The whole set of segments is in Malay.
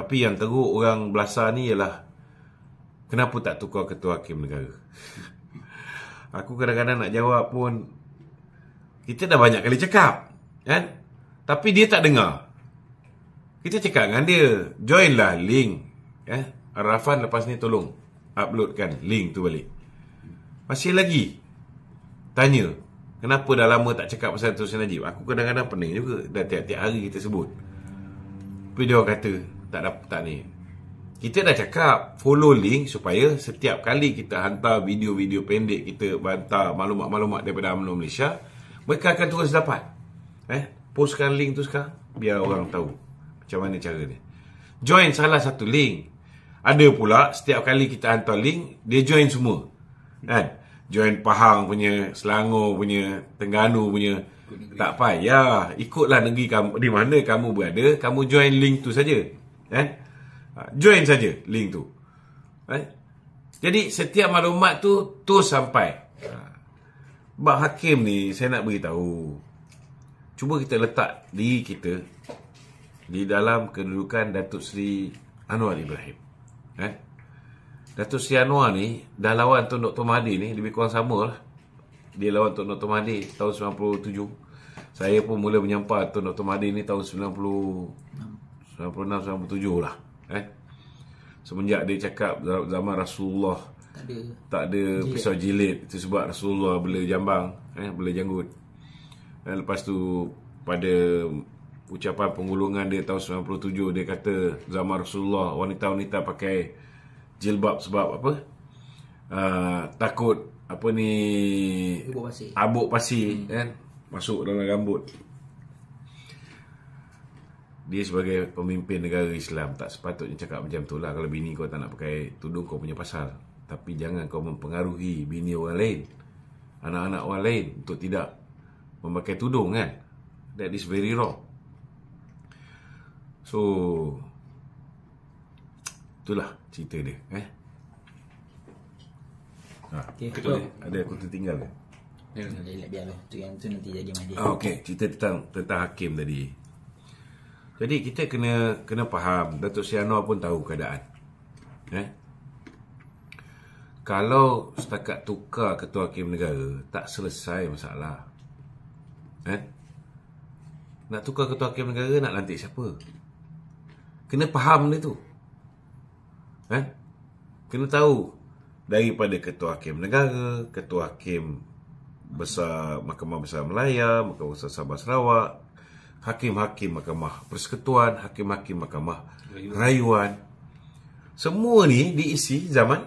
Tapi yang teruk orang belasah ni ialah Kenapa tak tukar ketua hakim negara? Aku kadang-kadang nak jawab pun Kita dah banyak kali cakap kan? Tapi dia tak dengar Kita cakap dengan dia Join lah link eh? Arafan lepas ni tolong Uploadkan link tu balik Masih lagi Tanya Kenapa dah lama tak cakap pasal Tuan Najib Aku kadang-kadang pening juga Dah tiap-tiap hari kita sebut Tapi dia orang kata tak dapat tak ni. Kita dah cakap follow link supaya setiap kali kita hantar video-video pendek kita hantar maklumat-maklumat daripada UMNO Malaysia, mereka akan terus dapat. Eh, postkan link tu sekarang biar orang tahu macam mana cara dia. Join salah satu link. Ada pula setiap kali kita hantar link, dia join semua. Kan? Join Pahang punya, Selangor punya, Tengganu punya. Tak payah. Ikutlah negeri kamu, di mana kamu berada, kamu join link tu saja. Eh? Ha, join saja link tu. Eh? Jadi setiap maklumat tu tu sampai. Ha. Bak Hakim ni saya nak beritahu. Cuba kita letak diri kita di dalam kedudukan Datuk Seri Anwar Ibrahim. Eh? Datuk Seri Anwar ni dah lawan Tun Dr. Mahathir ni lebih kurang sama lah. Dia lawan Tun Dr. Mahathir tahun 97. Saya pun mula menyampar Tun Dr. Mahathir ni tahun 96. 1997 lah eh semenjak dia cakap zaman Rasulullah tak ada, tak ada pisau jilid itu sebab Rasulullah bela jambang eh bela janggut eh, lepas tu pada ucapan penggulungan dia tahun 97 dia kata zaman Rasulullah wanita-wanita pakai jilbab sebab apa uh, takut apa ni abuk pasir, abuk pasir hmm. kan masuk dalam rambut dia sebagai pemimpin negara Islam tak sepatutnya cakap macam tu lah kalau bini kau tak nak pakai tudung kau punya pasal tapi jangan kau mempengaruhi bini orang lain anak-anak orang lain untuk tidak memakai tudung kan that is very wrong so itulah cerita dia eh Okay, ha, so, ada aku tertinggal ke? Biar, biar, biar, biar. Tu yang tu nanti jadi majlis. Ah, okay, cerita tentang, tentang hakim tadi. Jadi kita kena kena faham Datuk Siano pun tahu keadaan. Eh? Kalau setakat tukar ketua hakim negara tak selesai masalah. Eh? Nak tukar ketua hakim negara nak lantik siapa? Kena faham benda tu. Eh? Kena tahu daripada ketua hakim negara, ketua hakim besar Mahkamah Besar Melaya, Mahkamah Besar Sabah Sarawak, hakim-hakim mahkamah persekutuan hakim-hakim mahkamah rayuan. semua ni diisi zaman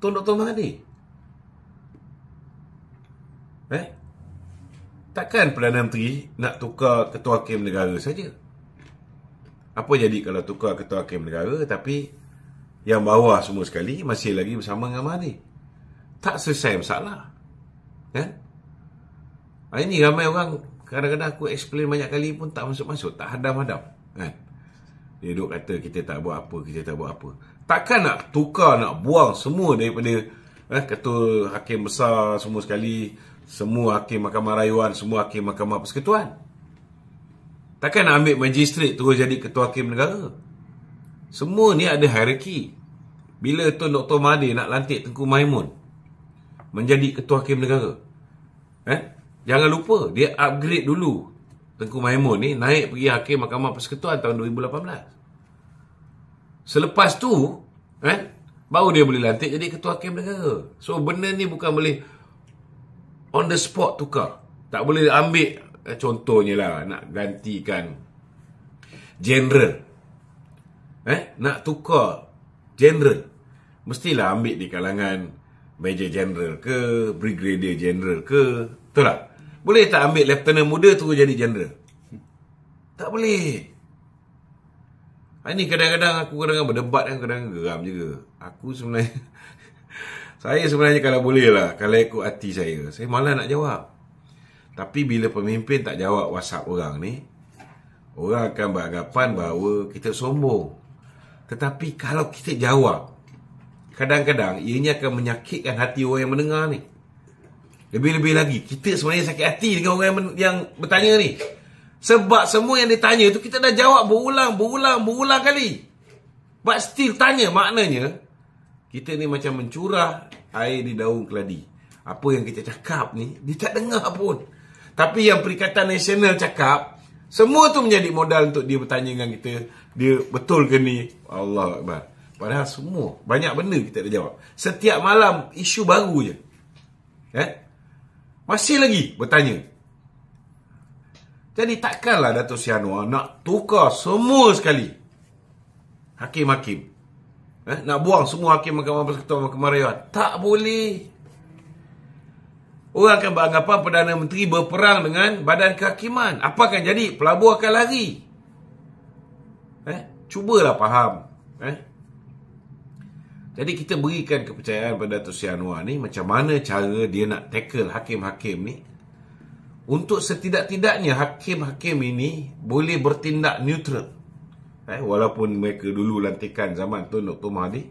tuan-tuan Dr. Mahathir eh takkan Perdana Menteri nak tukar Ketua Hakim Negara saja apa jadi kalau tukar Ketua Hakim Negara tapi yang bawah semua sekali masih lagi bersama dengan Mahathir tak selesai masalah kan eh? ini ramai orang Kadang-kadang aku explain banyak kali pun tak masuk-masuk. Tak hadam-hadam. Kan? Dia duduk kata kita tak buat apa, kita tak buat apa. Takkan nak tukar, nak buang semua daripada eh, ketua hakim besar semua sekali. Semua hakim mahkamah rayuan, semua hakim mahkamah persekutuan. Takkan nak ambil magistrate terus jadi ketua hakim negara. Semua ni ada hierarki. Bila Tun Dr. Mahathir nak lantik Tengku Maimun menjadi ketua hakim negara. Eh? Jangan lupa dia upgrade dulu Tengku Maimun ni naik pergi Hakim Mahkamah Persekutuan tahun 2018. Selepas tu, eh, baru dia boleh lantik jadi Ketua Hakim Negara. So, benda ni bukan boleh on the spot tukar. Tak boleh ambil eh, contohnya lah nak gantikan general. Eh, nak tukar general. Mestilah ambil di kalangan Major General ke, Brigadier General ke, betul tak? Boleh tak ambil lieutenant muda terus jadi general? Tak boleh. Ah, ini kadang-kadang aku kadang-kadang berdebat kan kadang-kadang geram juga. Aku sebenarnya saya sebenarnya kalau boleh lah kalau ikut hati saya, saya malah nak jawab. Tapi bila pemimpin tak jawab WhatsApp orang ni, orang akan beranggapan bahawa kita sombong. Tetapi kalau kita jawab, kadang-kadang ianya akan menyakitkan hati orang yang mendengar ni. Lebih-lebih lagi Kita sebenarnya sakit hati dengan orang yang bertanya ni Sebab semua yang dia tanya tu Kita dah jawab berulang, berulang, berulang kali But still tanya maknanya Kita ni macam mencurah air di daun keladi Apa yang kita cakap ni Dia tak dengar pun Tapi yang Perikatan Nasional cakap Semua tu menjadi modal untuk dia bertanya dengan kita Dia betul ke ni Allah Akbar Padahal semua Banyak benda kita dah jawab Setiap malam isu baru je Eh? Masih lagi bertanya. Jadi takkanlah Datuk Si nak tukar semua sekali. Hakim-hakim. Eh, nak buang semua hakim mahkamah persekutuan mahkamah rakyat. Tak boleh. Orang akan beranggapan Perdana Menteri berperang dengan badan kehakiman. Apa akan jadi? Pelabur akan lari. Eh, cubalah faham. Eh, jadi kita berikan kepercayaan pada Dato' Sri Anwar ni macam mana cara dia nak tackle hakim-hakim ni untuk setidak-tidaknya hakim-hakim ini boleh bertindak neutral. Eh, walaupun mereka dulu lantikan zaman Tun Dr. Mahdi.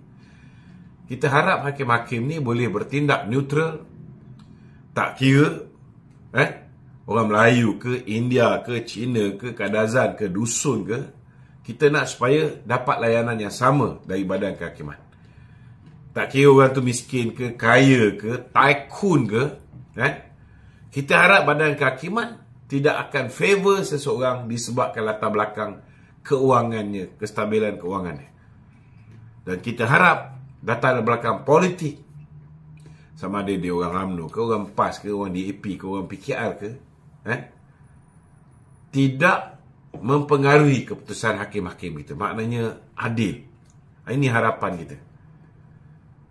Kita harap hakim-hakim ni boleh bertindak neutral. Tak kira eh, orang Melayu ke, India ke, China ke, Kadazan ke, Dusun ke. Kita nak supaya dapat layanan yang sama dari badan kehakiman. Tak kira orang tu miskin ke, kaya ke, tycoon ke, kan? Kita harap badan kehakiman tidak akan favor seseorang disebabkan latar belakang keuangannya, kestabilan keuangannya. Dan kita harap data belakang politik sama ada dia orang UMNO ke, orang PAS ke, orang DAP ke, orang PKR ke, eh? tidak mempengaruhi keputusan hakim-hakim kita. Maknanya adil. Ini harapan kita.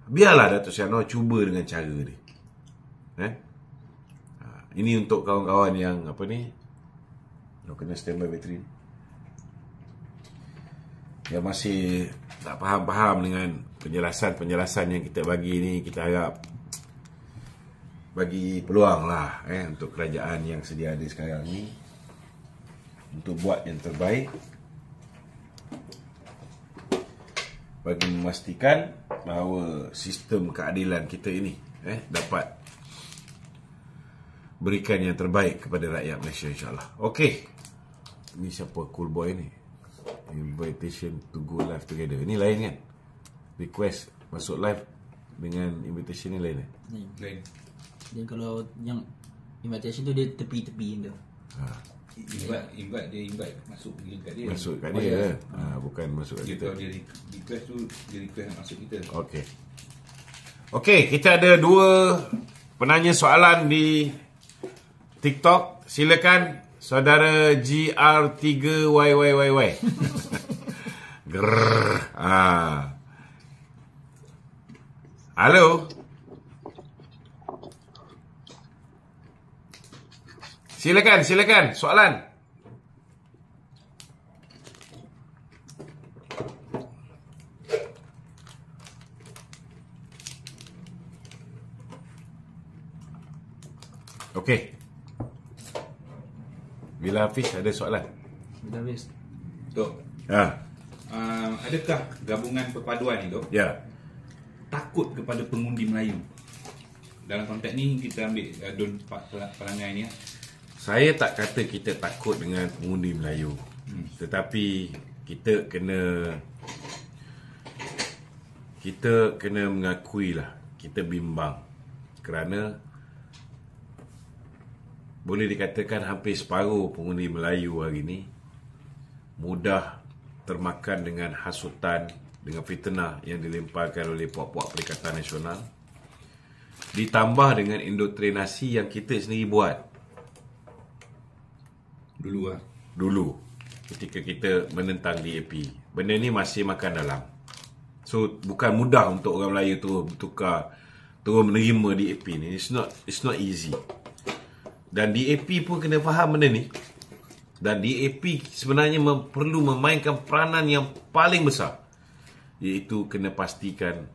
Biarlah Dato' Syahnoor cuba dengan cara ni. Eh? Ha, ini untuk kawan-kawan yang apa ni? Yang kena standby bateri. Yang masih tak faham-faham dengan penjelasan-penjelasan yang kita bagi ni, kita harap bagi peluang lah eh, untuk kerajaan yang sedia ada sekarang ni untuk buat yang terbaik bagi memastikan bahawa sistem keadilan kita ini eh dapat berikan yang terbaik kepada rakyat Malaysia insyaallah. Okey. ni siapa cool boy ni? Invitation to go live together. Ini lain kan? Request masuk live dengan invitation ni lain eh? Ni lain. Dan kalau yang invitation tu dia tepi-tepi dia. Ha invite invite dia invite masuk pergi dekat dia masuk kat oh, dia oh, ya. ha, bukan masuk kat dia kita dia request tu dia request nak masuk kita Okay, okay. kita ada dua penanya soalan di TikTok silakan saudara GR3YYYY Grrr. ah Hello Silakan, silakan. Soalan. Okey. Bila Hafiz ada soalan? Bila Hafiz. Tok. Ha. Um, adakah gabungan perpaduan itu? Tok? Ya. Takut kepada pengundi Melayu? Dalam konteks ni, kita ambil uh, eh, don perangai ni. Ya saya tak kata kita takut dengan pengundi Melayu hmm. tetapi kita kena kita kena mengakui lah kita bimbang kerana boleh dikatakan hampir separuh pengundi Melayu hari ini mudah termakan dengan hasutan dengan fitnah yang dilemparkan oleh puak-puak Perikatan Nasional ditambah dengan indoktrinasi yang kita sendiri buat Dulu lah. Dulu. Ketika kita menentang DAP. Benda ni masih makan dalam. So, bukan mudah untuk orang Melayu tu bertukar, terus menerima DAP ni. It's not it's not easy. Dan DAP pun kena faham benda ni. Dan DAP sebenarnya mem- perlu memainkan peranan yang paling besar. Iaitu kena pastikan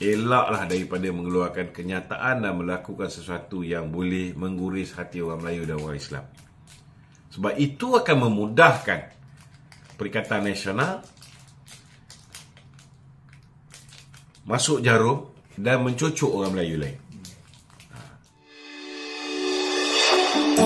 elaklah daripada mengeluarkan kenyataan dan melakukan sesuatu yang boleh mengguris hati orang Melayu dan orang Islam. Sebab itu akan memudahkan Perikatan Nasional masuk jarum dan mencucuk orang Melayu lain.